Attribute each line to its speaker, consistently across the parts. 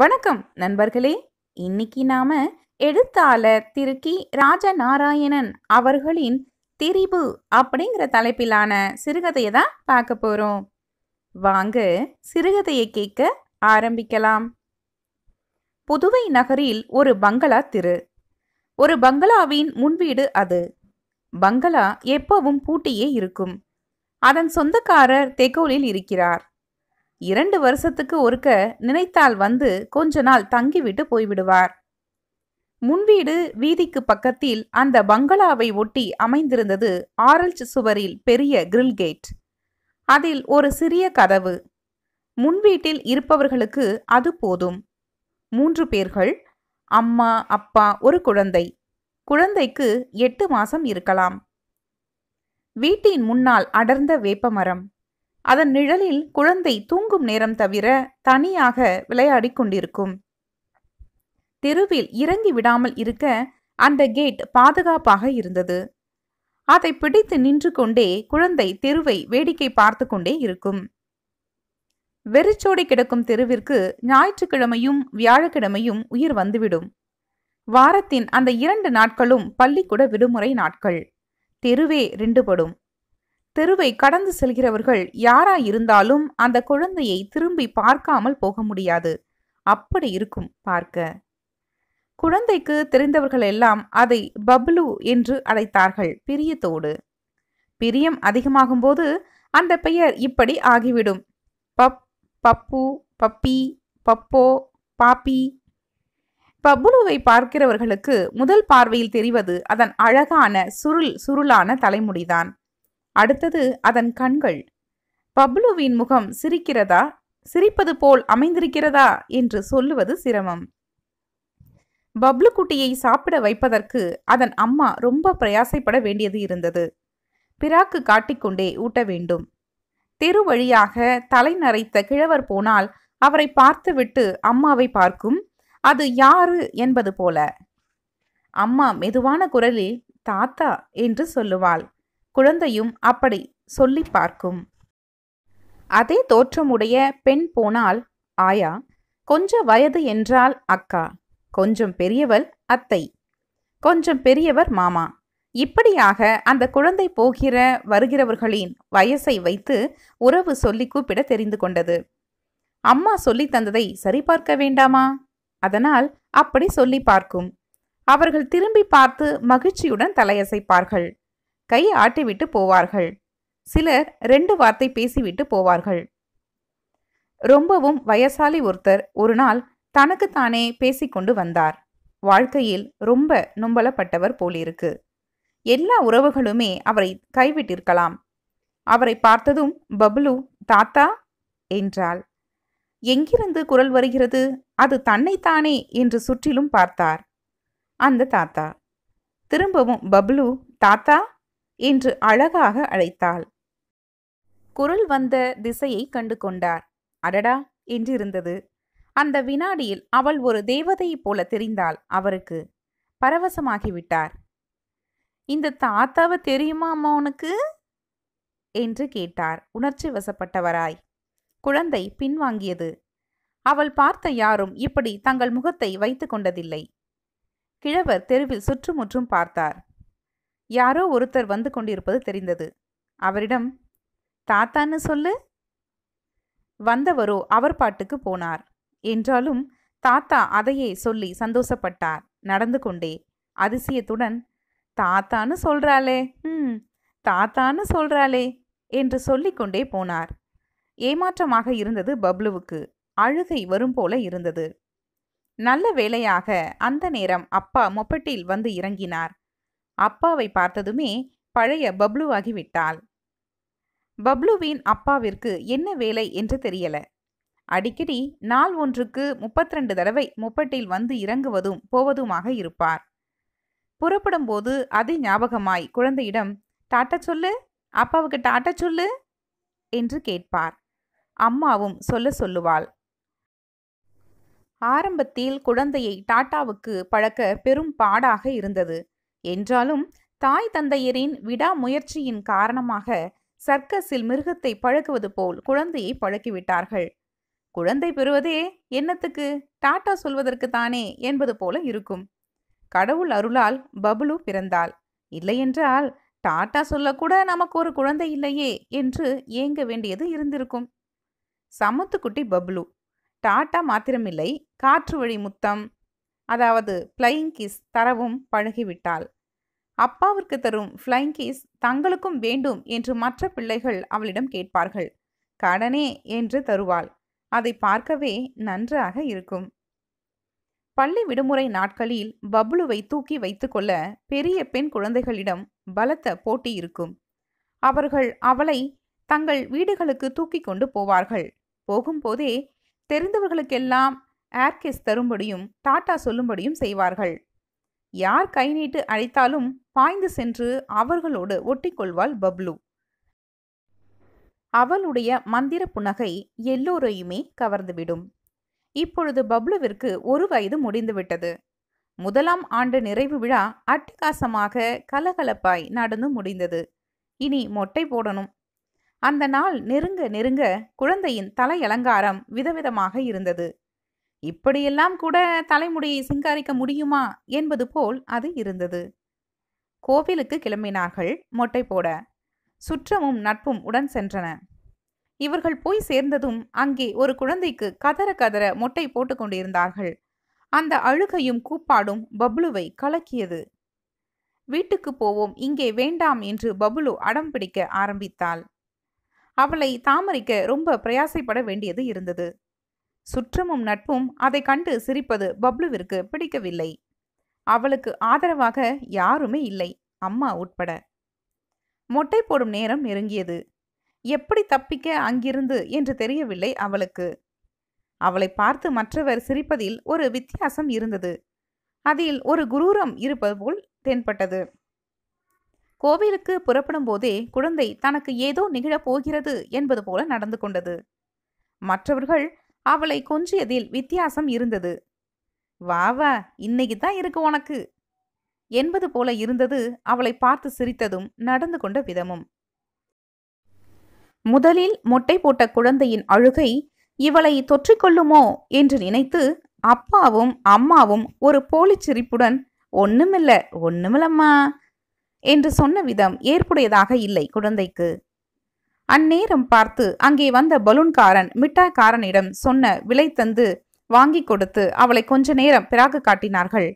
Speaker 1: வணக்கம் நண்பர்களே இன்னைக்கு நாம எழுத்தாளர் திரு கி ராஜநாராயணன் அவர்களின் திரிபு அப்படிங்கிற தலைப்பிலான சிறுகதையை தான் பார்க்க போகிறோம் வாங்க சிறுகதையை கேட்க ஆரம்பிக்கலாம் புதுவை நகரில் ஒரு பங்களா திரு ஒரு பங்களாவின் முன்வீடு அது பங்களா எப்பவும் பூட்டியே இருக்கும் அதன் சொந்தக்காரர் தெகோலில் இருக்கிறார் இரண்டு வருஷத்துக்கு ஒருக்க நினைத்தால் வந்து கொஞ்ச நாள் தங்கிவிட்டு போய்விடுவார் முன்வீடு வீதிக்கு பக்கத்தில் அந்த பங்களாவை ஒட்டி அமைந்திருந்தது ஆரல்ச் சுவரில் பெரிய கிரில் கேட் அதில் ஒரு சிறிய கதவு முன்வீட்டில் இருப்பவர்களுக்கு அது போதும் மூன்று பேர்கள் அம்மா அப்பா ஒரு குழந்தை குழந்தைக்கு எட்டு மாசம் இருக்கலாம் வீட்டின் முன்னால் அடர்ந்த வேப்பமரம் அதன் நிழலில் குழந்தை தூங்கும் நேரம் தவிர தனியாக விளையாடிக் கொண்டிருக்கும் தெருவில் இறங்கி விடாமல் இருக்க அந்த கேட் பாதுகாப்பாக இருந்தது அதை பிடித்து நின்று கொண்டே குழந்தை தெருவை வேடிக்கை பார்த்து கொண்டே இருக்கும் வெறிச்சோடி கிடக்கும் தெருவிற்கு ஞாயிற்றுக்கிழமையும் வியாழக்கிழமையும் உயிர் வந்துவிடும் வாரத்தின் அந்த இரண்டு நாட்களும் பள்ளிக்கூட விடுமுறை நாட்கள் தெருவே ரெண்டுபடும் தெருவை கடந்து செல்கிறவர்கள் யாராயிருந்தாலும் அந்த குழந்தையை திரும்பி பார்க்காமல் போக முடியாது அப்படி இருக்கும் பார்க்க குழந்தைக்கு தெரிந்தவர்கள் எல்லாம் அதை பப்ளு என்று அழைத்தார்கள் பிரியத்தோடு பிரியம் அதிகமாகும்போது அந்த பெயர் இப்படி ஆகிவிடும் பப் பப்பு பப்பி பப்போ பாப்பி பப்புலுவை பார்க்கிறவர்களுக்கு முதல் பார்வையில் தெரிவது அதன் அழகான சுருள் சுருளான தலைமுடிதான் அடுத்தது அதன் கண்கள் பப்லுவின் முகம் சிரிக்கிறதா சிரிப்பது போல் அமைந்திருக்கிறதா என்று சொல்லுவது சிரமம் பப்ளு குட்டியை சாப்பிட வைப்பதற்கு அதன் அம்மா ரொம்ப பிரயாசைப்பட வேண்டியது இருந்தது பிராக்கு காட்டிக்கொண்டே ஊட்ட வேண்டும் தெரு வழியாக தலை நரைத்த கிழவர் போனால் அவரை பார்த்துவிட்டு அம்மாவை பார்க்கும் அது யாரு என்பது போல அம்மா மெதுவான குரலில் தாத்தா என்று சொல்லுவாள் குழந்தையும் அப்படி சொல்லி பார்க்கும் அதே தோற்றமுடைய பெண் போனால் ஆயா கொஞ்ச வயது என்றால் அக்கா கொஞ்சம் பெரியவள் அத்தை கொஞ்சம் பெரியவர் மாமா இப்படியாக அந்த குழந்தை போகிற வருகிறவர்களின் வயசை வைத்து உறவு சொல்லி கூப்பிட தெரிந்து கொண்டது அம்மா சொல்லி தந்ததை சரிபார்க்க வேண்டாமா அதனால் அப்படி சொல்லி பார்க்கும் அவர்கள் திரும்பி பார்த்து மகிழ்ச்சியுடன் தலையசைப்பார்கள் கை ஆட்டிவிட்டு போவார்கள் சிலர் ரெண்டு வார்த்தை பேசிவிட்டு போவார்கள் ரொம்பவும் வயசாலி ஒருத்தர் ஒரு நாள் தனக்குத்தானே பேசிக்கொண்டு வந்தார் வாழ்க்கையில் ரொம்ப நும்பலப்பட்டவர் போலிருக்கு எல்லா உறவுகளுமே அவரை கைவிட்டிருக்கலாம் அவரை பார்த்ததும் பப்லு தாத்தா என்றாள் எங்கிருந்து குரல் வருகிறது அது தன்னைத்தானே என்று சுற்றிலும் பார்த்தார் அந்த தாத்தா திரும்பவும் பப்லு தாத்தா என்று அழகாக அழைத்தாள் குரல் வந்த திசையை கண்டு கொண்டார் அடடா என்றிருந்தது அந்த வினாடியில் அவள் ஒரு தேவதையைப் போல தெரிந்தாள் அவருக்கு பரவசமாகிவிட்டார் இந்த தாத்தாவை தெரியுமா அம்மா உனக்கு என்று கேட்டார் உணர்ச்சி வசப்பட்டவராய் குழந்தை பின்வாங்கியது அவள் பார்த்த யாரும் இப்படி தங்கள் முகத்தை வைத்து கொண்டதில்லை கிழவர் தெருவில் சுற்றுமுற்றும் பார்த்தார் யாரோ ஒருத்தர் வந்து கொண்டிருப்பது தெரிந்தது அவரிடம் தாத்தான்னு சொல்லு வந்தவரோ அவர் பாட்டுக்கு போனார் என்றாலும் தாத்தா அதையே சொல்லி சந்தோஷப்பட்டார் நடந்து கொண்டே அதிசயத்துடன் தாத்தான்னு சொல்றாளே ம் தாத்தான்னு சொல்றாளே என்று சொல்லிக்கொண்டே போனார் ஏமாற்றமாக இருந்தது பப்ளுவுக்கு அழுகை வரும் போல இருந்தது நல்ல வேளையாக அந்த நேரம் அப்பா மொப்பட்டில் வந்து இறங்கினார் அப்பாவை பார்த்ததுமே பழைய பப்ளுவாகிவிட்டாள் பப்ளுவின் அப்பாவிற்கு என்ன வேலை என்று தெரியல அடிக்கடி நாள் ஒன்றுக்கு ரெண்டு தடவை முப்பட்டில் வந்து இறங்குவதும் போவதுமாக இருப்பார் புறப்படும் போது அதி ஞாபகமாய் குழந்தையிடம் டாட்ட சொல்லு அப்பாவுக்கு டாட்ட சொல்லு என்று கேட்பார் அம்மாவும் சொல்ல சொல்லுவாள் ஆரம்பத்தில் குழந்தையை டாட்டாவுக்கு பழக்க பெரும் பாடாக இருந்தது என்றாலும் தாய் தந்தையரின் விடாமுயற்சியின் காரணமாக சர்க்கஸில் மிருகத்தை பழக்குவது போல் குழந்தையை பழக்கிவிட்டார்கள் குழந்தை பெறுவதே என்னத்துக்கு டாட்டா சொல்வதற்கு தானே என்பது போல இருக்கும் கடவுள் அருளால் பபுலு பிறந்தாள் இல்லையென்றால் டாட்டா சொல்லக்கூட நமக்கு ஒரு குழந்தை இல்லையே என்று ஏங்க வேண்டியது இருந்திருக்கும் சமத்துக்குட்டி பப்ளு டாட்டா மாத்திரமில்லை காற்று வழி முத்தம் அதாவது ஃப்ளையிங் கிஸ் தரவும் பழகிவிட்டாள் அப்பாவிற்கு தரும் ஃப்ளைங் கிஸ் தங்களுக்கும் வேண்டும் என்று மற்ற பிள்ளைகள் அவளிடம் கேட்பார்கள் கடனே என்று தருவாள் அதை பார்க்கவே நன்றாக இருக்கும் பள்ளி விடுமுறை நாட்களில் பப்ளுவை தூக்கி வைத்துக்கொள்ள பெரிய பெண் குழந்தைகளிடம் பலத்த போட்டி இருக்கும் அவர்கள் அவளை தங்கள் வீடுகளுக்கு தூக்கி கொண்டு போவார்கள் போகும்போதே தெரிந்தவர்களுக்கெல்லாம் ஏர்கிஸ் தரும்படியும் டாட்டா சொல்லும்படியும் செய்வார்கள் யார் கை நீட்டு அழைத்தாலும் பாய்ந்து சென்று அவர்களோடு ஒட்டிக்கொள்வாள் பப்லு அவளுடைய மந்திர புன்னகை எல்லோரையுமே கவர்ந்துவிடும் இப்பொழுது பப்ளுவிற்கு ஒரு வயது முடிந்துவிட்டது முதலாம் ஆண்டு நிறைவு விழா அட்டகாசமாக கலகலப்பாய் நடந்து முடிந்தது இனி மொட்டை போடணும் அந்த நாள் நெருங்க நெருங்க குழந்தையின் தலையலங்காரம் விதவிதமாக இருந்தது இப்படியெல்லாம் கூட தலைமுடியை சிங்காரிக்க முடியுமா என்பது போல் அது இருந்தது கோவிலுக்கு கிளம்பினார்கள் மொட்டை போட சுற்றமும் நட்பும் உடன் சென்றன இவர்கள் போய் சேர்ந்ததும் அங்கே ஒரு குழந்தைக்கு கதற கதற மொட்டை போட்டு கொண்டிருந்தார்கள் அந்த அழுகையும் கூப்பாடும் பப்ளுவை கலக்கியது வீட்டுக்கு போவோம் இங்கே வேண்டாம் என்று பபுலு அடம் பிடிக்க ஆரம்பித்தாள் அவளை தாமரிக்க ரொம்ப பிரயாசைப்பட வேண்டியது இருந்தது சுற்றமும் நட்பும் அதை கண்டு சிரிப்பது பப்ளுவிற்கு பிடிக்கவில்லை அவளுக்கு ஆதரவாக யாருமே இல்லை அம்மா உட்பட மொட்டை போடும் நேரம் நெருங்கியது எப்படி தப்பிக்க அங்கிருந்து என்று தெரியவில்லை அவளுக்கு அவளை பார்த்து மற்றவர் சிரிப்பதில் ஒரு வித்தியாசம் இருந்தது அதில் ஒரு குரூரம் இருப்பது போல் தென்பட்டது கோவிலுக்கு புறப்படும் போதே குழந்தை தனக்கு ஏதோ நிகழப் போகிறது என்பது போல நடந்து கொண்டது மற்றவர்கள் அவளை கொஞ்சியதில் வித்தியாசம் இருந்தது வா வா இன்னைக்கு தான் இருக்கு உனக்கு என்பது போல இருந்தது அவளை பார்த்து சிரித்ததும் நடந்து கொண்ட விதமும் முதலில் மொட்டை போட்ட குழந்தையின் அழுகை இவளை தொற்றிக்கொள்ளுமோ என்று நினைத்து அப்பாவும் அம்மாவும் ஒரு போலி சிரிப்புடன் ஒண்ணுமில்ல ஒண்ணுமில்லம்மா என்று சொன்ன விதம் ஏற்புடையதாக இல்லை குழந்தைக்கு அந்நேரம் பார்த்து அங்கே வந்த பலூன்காரன் மிட்டாய்காரனிடம் சொன்ன விலை தந்து வாங்கி கொடுத்து அவளை கொஞ்ச நேரம் பிறகு காட்டினார்கள்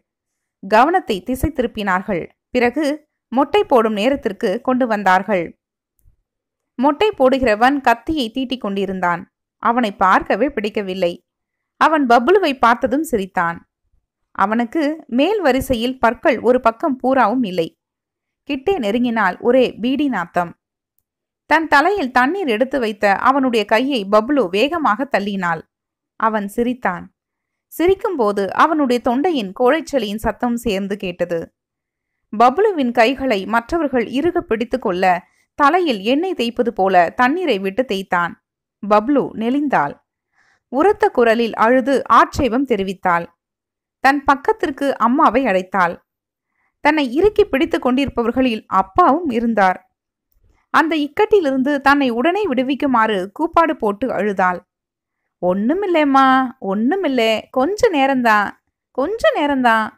Speaker 1: கவனத்தை திசை திருப்பினார்கள் பிறகு மொட்டை போடும் நேரத்திற்கு கொண்டு வந்தார்கள் மொட்டை போடுகிறவன் கத்தியை தீட்டிக் கொண்டிருந்தான் அவனை பார்க்கவே பிடிக்கவில்லை அவன் பபுலுவை பார்த்ததும் சிரித்தான் அவனுக்கு மேல் வரிசையில் பற்கள் ஒரு பக்கம் பூராவும் இல்லை கிட்டே நெருங்கினால் ஒரே பீடி நாத்தம் தன் தலையில் தண்ணீர் எடுத்து வைத்த அவனுடைய கையை பப்ளு வேகமாக தள்ளினாள் அவன் சிரித்தான் சிரிக்கும்போது அவனுடைய தொண்டையின் கோழைச்சலியின் சத்தம் சேர்ந்து கேட்டது பப்ளுவின் கைகளை மற்றவர்கள் இறுக பிடித்து கொள்ள தலையில் எண்ணெய் தேய்ப்பது போல தண்ணீரை விட்டு தேய்த்தான் பப்ளு நெளிந்தாள் உரத்த குரலில் அழுது ஆட்சேபம் தெரிவித்தாள் தன் பக்கத்திற்கு அம்மாவை அழைத்தாள் தன்னை இறுக்கி பிடித்து கொண்டிருப்பவர்களில் அப்பாவும் இருந்தார் அந்த இக்கட்டிலிருந்து தன்னை உடனே விடுவிக்குமாறு கூப்பாடு போட்டு அழுதாள் ஒன்றுமில்லைம்மா ஒன்றுமில்லை கொஞ்ச நேரம்தான் கொஞ்ச நேரம்தான்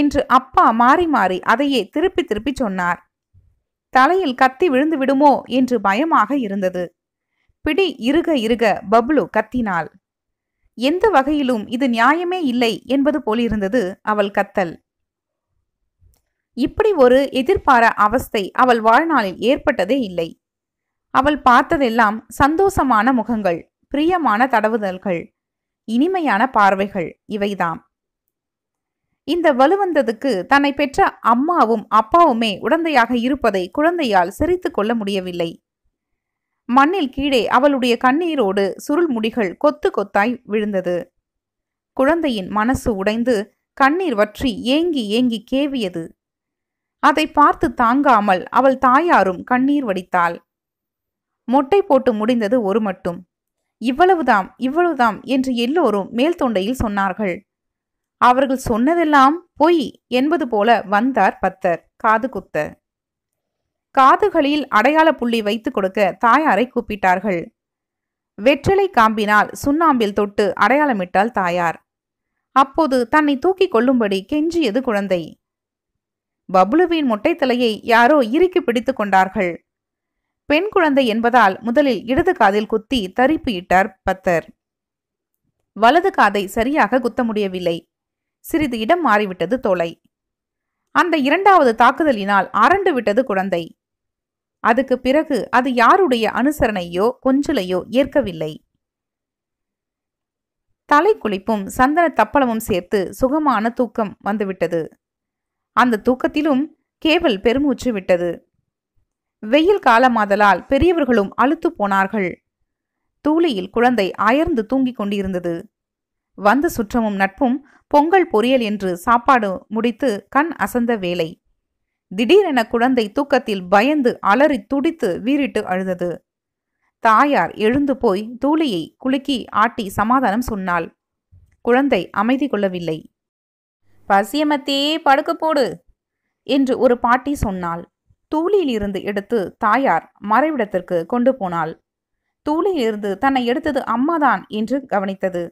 Speaker 1: என்று அப்பா மாறி மாறி அதையே திருப்பி திருப்பி சொன்னார் தலையில் கத்தி விழுந்து விடுமோ என்று பயமாக இருந்தது பிடி இருக இருக பப்ளு கத்தினாள் எந்த வகையிலும் இது நியாயமே இல்லை என்பது போலிருந்தது அவள் கத்தல் இப்படி ஒரு எதிர்பார அவஸ்தை அவள் வாழ்நாளில் ஏற்பட்டதே இல்லை அவள் பார்த்ததெல்லாம் சந்தோஷமான முகங்கள் பிரியமான தடவுதல்கள் இனிமையான பார்வைகள் இவைதாம் இந்த வலுவந்ததுக்கு தன்னை பெற்ற அம்மாவும் அப்பாவுமே உடந்தையாக இருப்பதை குழந்தையால் சிரித்து கொள்ள முடியவில்லை மண்ணில் கீழே அவளுடைய கண்ணீரோடு சுருள் முடிகள் கொத்து கொத்தாய் விழுந்தது குழந்தையின் மனசு உடைந்து கண்ணீர் வற்றி ஏங்கி ஏங்கி கேவியது அதை பார்த்து தாங்காமல் அவள் தாயாரும் கண்ணீர் வடித்தாள் மொட்டை போட்டு முடிந்தது ஒரு மட்டும் இவ்வளவுதாம் இவ்வளவுதாம் என்று எல்லோரும் மேல் தொண்டையில் சொன்னார்கள் அவர்கள் சொன்னதெல்லாம் பொய் என்பது போல வந்தார் பத்தர் காது குத்த காதுகளில் அடையாள புள்ளி வைத்து கொடுக்க தாயாரை கூப்பிட்டார்கள் வெற்றிலை காம்பினால் சுண்ணாம்பில் தொட்டு அடையாளமிட்டாள் தாயார் அப்போது தன்னை தூக்கிக் கொள்ளும்படி கெஞ்சியது குழந்தை பபுலுவின் முட்டைத்தலையை யாரோ இறுக்கி பிடித்து கொண்டார்கள் பெண் குழந்தை என்பதால் முதலில் இடது காதில் குத்தி தரிப்பு இட்டார் பத்தர் வலது காதை சரியாக குத்த முடியவில்லை சிறிது இடம் மாறிவிட்டது தோலை அந்த இரண்டாவது தாக்குதலினால் அரண்டு விட்டது குழந்தை அதுக்கு பிறகு அது யாருடைய அனுசரணையோ கொஞ்சலையோ ஏற்கவில்லை தலை குளிப்பும் சந்தன தப்பளமும் சேர்த்து சுகமான தூக்கம் வந்துவிட்டது அந்த தூக்கத்திலும் கேவல் பெருமூச்சு விட்டது வெயில் காலமாதலால் பெரியவர்களும் அழுத்து போனார்கள் தூளியில் குழந்தை அயர்ந்து தூங்கிக் கொண்டிருந்தது வந்த சுற்றமும் நட்பும் பொங்கல் பொரியல் என்று சாப்பாடு முடித்து கண் அசந்த வேலை திடீரென குழந்தை தூக்கத்தில் பயந்து அலறி துடித்து வீறிட்டு அழுதது தாயார் எழுந்து போய் தூளியை குலுக்கி ஆட்டி சமாதானம் சொன்னாள் குழந்தை அமைதி கொள்ளவில்லை பசியமத்தையே படுக்க போடு என்று ஒரு பாட்டி சொன்னாள் தூளியிலிருந்து எடுத்து தாயார் மறைவிடத்திற்கு கொண்டு போனாள் தூளியிலிருந்து தன்னை எடுத்தது அம்மாதான் என்று கவனித்தது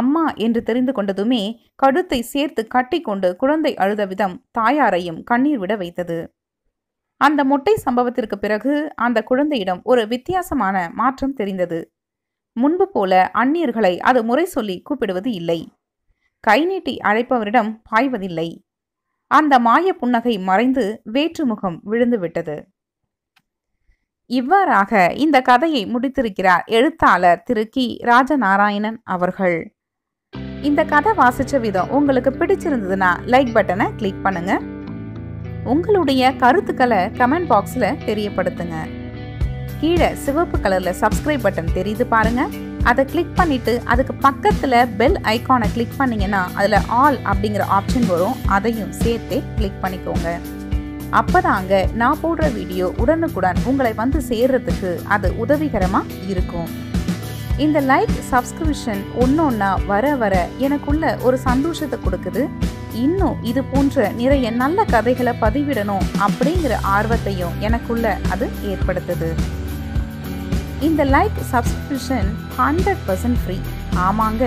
Speaker 1: அம்மா என்று தெரிந்து கொண்டதுமே கழுத்தை சேர்த்து கட்டிக்கொண்டு குழந்தை அழுத விதம் தாயாரையும் கண்ணீர் விட வைத்தது அந்த மொட்டை சம்பவத்திற்கு பிறகு அந்த குழந்தையிடம் ஒரு வித்தியாசமான மாற்றம் தெரிந்தது முன்பு போல அந்நியர்களை அது முறை சொல்லி கூப்பிடுவது இல்லை கை நீட்டி அழைப்பவரிடம் பாய்வதில்லை அந்த மாய புன்னகை மறைந்து வேற்றுமுகம் விழுந்துவிட்டது இவ்வாறாக இந்த கதையை முடித்திருக்கிறார் எழுத்தாளர் திரு கி ராஜநாராயணன் அவர்கள் இந்த கதை வாசிச்ச விதம் உங்களுக்கு பிடிச்சிருந்ததுன்னா லைக் பட்டனை கிளிக் பண்ணுங்க உங்களுடைய கருத்துக்களை கமெண்ட் பாக்ஸில் தெரியப்படுத்துங்க கீழே சிவப்பு கலரில் சப்ஸ்கிரைப் பட்டன் தெரியுது பாருங்கள் அதை கிளிக் பண்ணிவிட்டு அதுக்கு பக்கத்தில் பெல் ஐக்கானை கிளிக் பண்ணிங்கன்னா அதில் ஆல் அப்படிங்கிற ஆப்ஷன் வரும் அதையும் சேர்த்தே கிளிக் பண்ணிக்கோங்க அப்போ தாங்க நான் போடுற வீடியோ உடனுக்குடன் உங்களை வந்து சேர்றதுக்கு அது உதவிகரமாக இருக்கும் இந்த லைக் சப்ஸ்கிரிப்ஷன் ஒன்று ஒன்றா வர வர எனக்குள்ள ஒரு சந்தோஷத்தை கொடுக்குது இன்னும் இது போன்ற நிறைய நல்ல கதைகளை பதிவிடணும் அப்படிங்கிற ஆர்வத்தையும் எனக்குள்ள அது ஏற்படுத்துது இந்த like subscription hundred percent free ஆமாங்க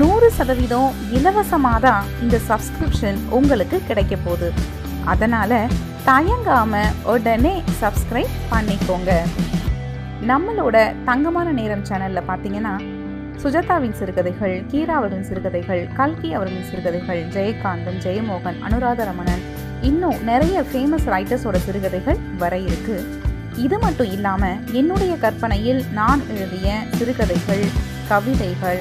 Speaker 1: நூறு சதவீதம் இலவசமாக தான் இந்த சப்ஸ்கிரிப்ஷன் உங்களுக்கு கிடைக்க போகுது அதனால் தயங்காமல் உடனே சப்ஸ்கிரைப் பண்ணிக்கோங்க நம்மளோட தங்கமான நேரம் சேனலில் பார்த்தீங்கன்னா சுஜாதாவின் சிறுகதைகள் கீரா அவர்களின் சிறுகதைகள் கல்கி அவர்களின் சிறுகதைகள் ஜெயகாந்தன் ஜெயமோகன் அனுராதரமணன் இன்னும் நிறைய ஃபேமஸ் ரைட்டர்ஸோட சிறுகதைகள் வர இருக்குது இது மட்டும் இல்லாமல் என்னுடைய கற்பனையில் நான் எழுதிய சிறுகதைகள் கவிதைகள்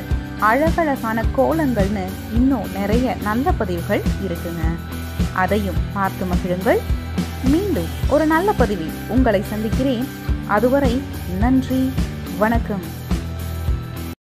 Speaker 1: அழகழகான கோலங்கள்னு இன்னும் நிறைய நல்ல பதிவுகள் இருக்குங்க அதையும் பார்த்து மகிழுங்கள் மீண்டும் ஒரு நல்ல பதிவில் உங்களை சந்திக்கிறேன் அதுவரை நன்றி வணக்கம்